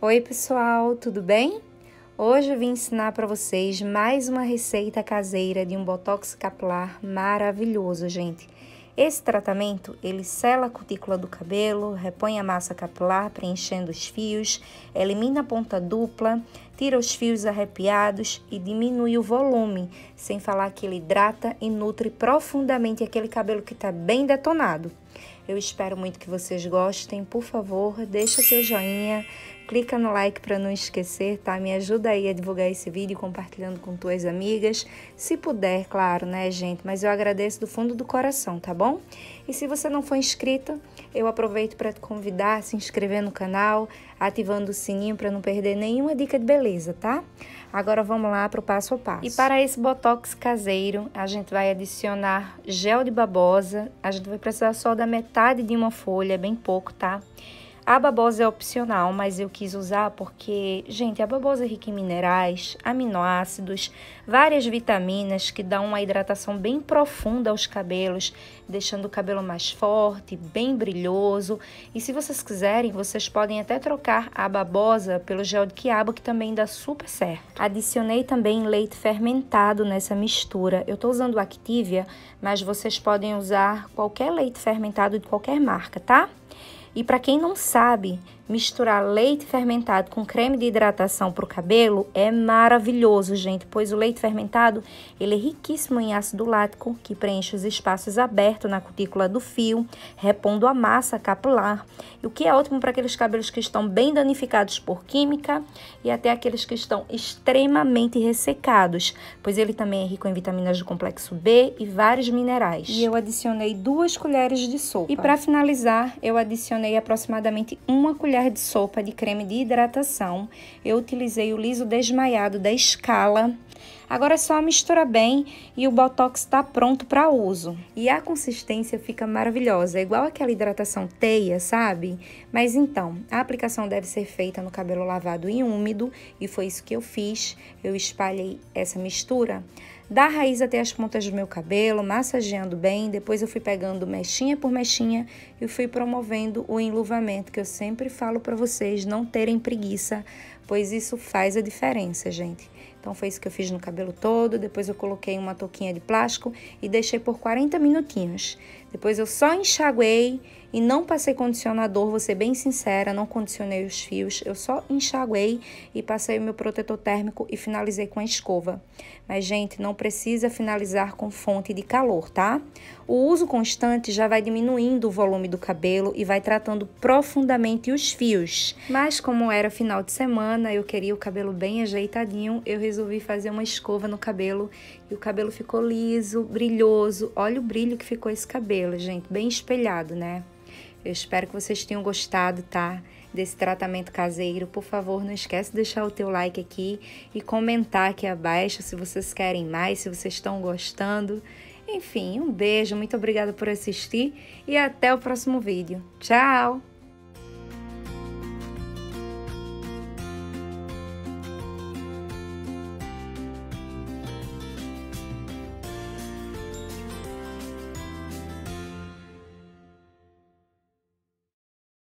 Oi, pessoal, tudo bem? Hoje eu vim ensinar para vocês mais uma receita caseira de um botox capilar maravilhoso, gente. Esse tratamento, ele sela a cutícula do cabelo, repõe a massa capilar preenchendo os fios, elimina a ponta dupla, tira os fios arrepiados e diminui o volume, sem falar que ele hidrata e nutre profundamente aquele cabelo que está bem detonado. Eu espero muito que vocês gostem. Por favor, deixa teu joinha, clica no like para não esquecer, tá? Me ajuda aí a divulgar esse vídeo compartilhando com tuas amigas, se puder, claro, né, gente? Mas eu agradeço do fundo do coração, tá bom? E se você não for inscrita, eu aproveito para te convidar a se inscrever no canal, ativando o sininho para não perder nenhuma dica de beleza beleza, tá? Agora vamos lá para o passo a passo. E para esse botox caseiro, a gente vai adicionar gel de babosa. A gente vai precisar só da metade de uma folha, bem pouco, tá? Tá? A babosa é opcional, mas eu quis usar porque, gente, a babosa é rica em minerais, aminoácidos, várias vitaminas que dão uma hidratação bem profunda aos cabelos, deixando o cabelo mais forte, bem brilhoso. E se vocês quiserem, vocês podem até trocar a babosa pelo gel de quiabo, que também dá super certo. Adicionei também leite fermentado nessa mistura. Eu estou usando o Activia, mas vocês podem usar qualquer leite fermentado de qualquer marca, tá? E para quem não sabe, misturar leite fermentado com creme de hidratação para o cabelo é maravilhoso, gente, pois o leite fermentado ele é riquíssimo em ácido lático, que preenche os espaços abertos na cutícula do fio, repondo a massa capilar, o que é ótimo para aqueles cabelos que estão bem danificados por química e até aqueles que estão extremamente ressecados, pois ele também é rico em vitaminas do complexo B e vários minerais. E eu adicionei duas colheres de sopa. E para finalizar, eu adicionei aproximadamente uma colher colher de sopa de creme de hidratação. Eu utilizei o liso desmaiado da Scala. Agora é só misturar bem e o Botox está pronto para uso. E a consistência fica maravilhosa, é igual aquela hidratação teia, sabe? Mas então, a aplicação deve ser feita no cabelo lavado e úmido, e foi isso que eu fiz. Eu espalhei essa mistura da raiz até as pontas do meu cabelo, massageando bem. Depois eu fui pegando mechinha por mechinha e fui promovendo o enluvamento, que eu sempre falo para vocês não terem preguiça, pois isso faz a diferença, gente. Então foi isso que eu fiz no cabelo todo, depois eu coloquei uma touquinha de plástico e deixei por 40 minutinhos. Depois eu só enxaguei e não passei condicionador, vou ser bem sincera, não condicionei os fios, eu só enxaguei e passei o meu protetor térmico e finalizei com a escova. Mas, gente, não precisa finalizar com fonte de calor, tá? O uso constante já vai diminuindo o volume do cabelo e vai tratando profundamente os fios. Mas, como era final de semana, eu queria o cabelo bem ajeitadinho, eu resolvi fazer uma escova no cabelo e o cabelo ficou liso, brilhoso. Olha o brilho que ficou esse cabelo cabelo, gente, bem espelhado, né? Eu espero que vocês tenham gostado, tá? Desse tratamento caseiro. Por favor, não esquece de deixar o teu like aqui e comentar aqui abaixo se vocês querem mais, se vocês estão gostando. Enfim, um beijo, muito obrigada por assistir e até o próximo vídeo. Tchau!